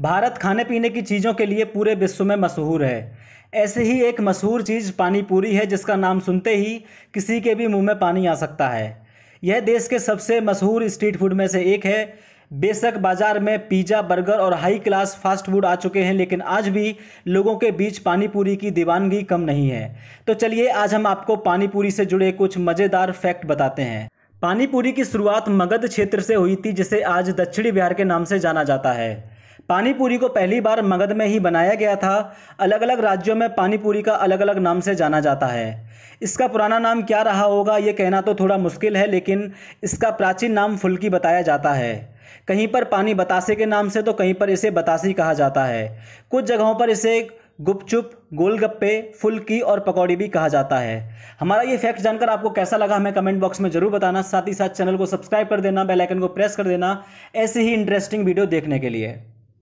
भारत खाने पीने की चीज़ों के लिए पूरे विश्व में मशहूर है ऐसे ही एक मशहूर चीज़ पानी पूरी है जिसका नाम सुनते ही किसी के भी मुंह में पानी आ सकता है यह देश के सबसे मशहूर स्ट्रीट फूड में से एक है बेशक बाज़ार में पिज़्ज़ा बर्गर और हाई क्लास फास्ट फूड आ चुके हैं लेकिन आज भी लोगों के बीच पानी पूरी की दीवानगी कम नहीं है तो चलिए आज हम आपको पानी पूरी से जुड़े कुछ मज़ेदार फैक्ट बताते हैं पानीपुरी की शुरुआत मगध क्षेत्र से हुई थी जिसे आज दक्षिणी बिहार के नाम से जाना जाता है पानीपुरी को पहली बार मगध में ही बनाया गया था अलग अलग राज्यों में पानीपुरी का अलग अलग नाम से जाना जाता है इसका पुराना नाम क्या रहा होगा ये कहना तो थोड़ा मुश्किल है लेकिन इसका प्राचीन नाम फुल्की बताया जाता है कहीं पर पानी बतासे के नाम से तो कहीं पर इसे बतासी कहा जाता है कुछ जगहों पर इसे गुपचुप गोलगप्पे फुल्की और पकौड़ी भी कहा जाता है हमारा ये फैक्ट जानकर आपको कैसा लगा हमें कमेंट बॉक्स में जरूर बताना साथ ही साथ चैनल को सब्सक्राइब कर देना बेल आइकन को प्रेस कर देना ऐसे ही इंटरेस्टिंग वीडियो देखने के लिए